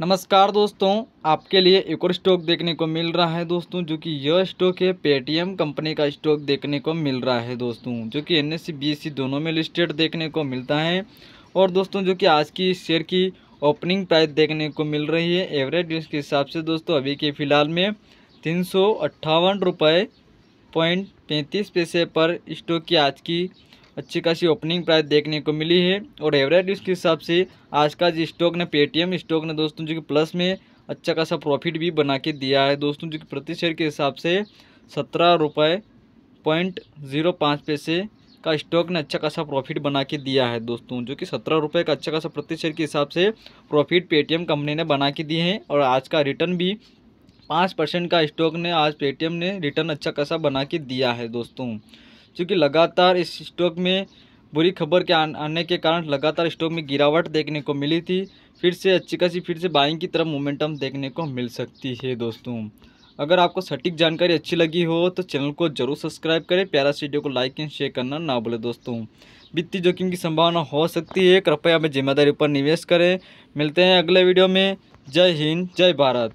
नमस्कार दोस्तों आपके लिए एक और स्टॉक देखने को मिल रहा है दोस्तों जो कि यह स्टॉक है पेटीएम कंपनी का स्टॉक देखने को मिल रहा है दोस्तों जो कि एन एस e, e दोनों में लिस्टेड देखने को मिलता है और दोस्तों जो कि आज की इस शेयर की ओपनिंग प्राइस देखने को मिल रही है एवरेज के हिसाब से दोस्तों अभी के फ़िलहाल में तीन सौ पॉइंट पैंतीस पैसे पर स्टॉक की आज की अच्छी खासी ओपनिंग प्राइस देखने को मिली है और एवरेज इसके हिसाब से आज का जो स्टॉक ने पेटीएम स्टॉक ने दोस्तों जो कि प्लस में अच्छा खासा प्रॉफिट भी बना के दिया है दोस्तों जो कि प्रति शेयर के हिसाब से सत्रह रुपये पॉइंट जीरो पाँच पैसे का स्टॉक ने अच्छा खासा प्रॉफिट बना के दिया है दोस्तों जो कि सत्रह रुपये का अच्छा खासा प्रति शेयर के हिसाब से प्रॉफिट पेटीएम कंपनी ने बना के दिए हैं और आज का रिटर्न भी पाँच परसेंट का स्टॉक ने आज पेटीएम ने रिटर्न अच्छा खासा बना के दिया है दोस्तों क्योंकि लगातार इस स्टॉक में बुरी खबर के आने के कारण लगातार स्टॉक में गिरावट देखने को मिली थी फिर से अच्छी खासी फिर से बाइंग की तरफ मोमेंटम देखने को मिल सकती है दोस्तों अगर आपको सटीक जानकारी अच्छी लगी हो तो चैनल को जरूर सब्सक्राइब करें प्यारा वीडियो को लाइक एंड शेयर करना ना भूलें दोस्तों वित्तीय जोखिम की संभावना हो सकती है कृपया हमें जिम्मेदारी पर निवेश करें मिलते हैं अगले वीडियो में जय हिंद जय भारत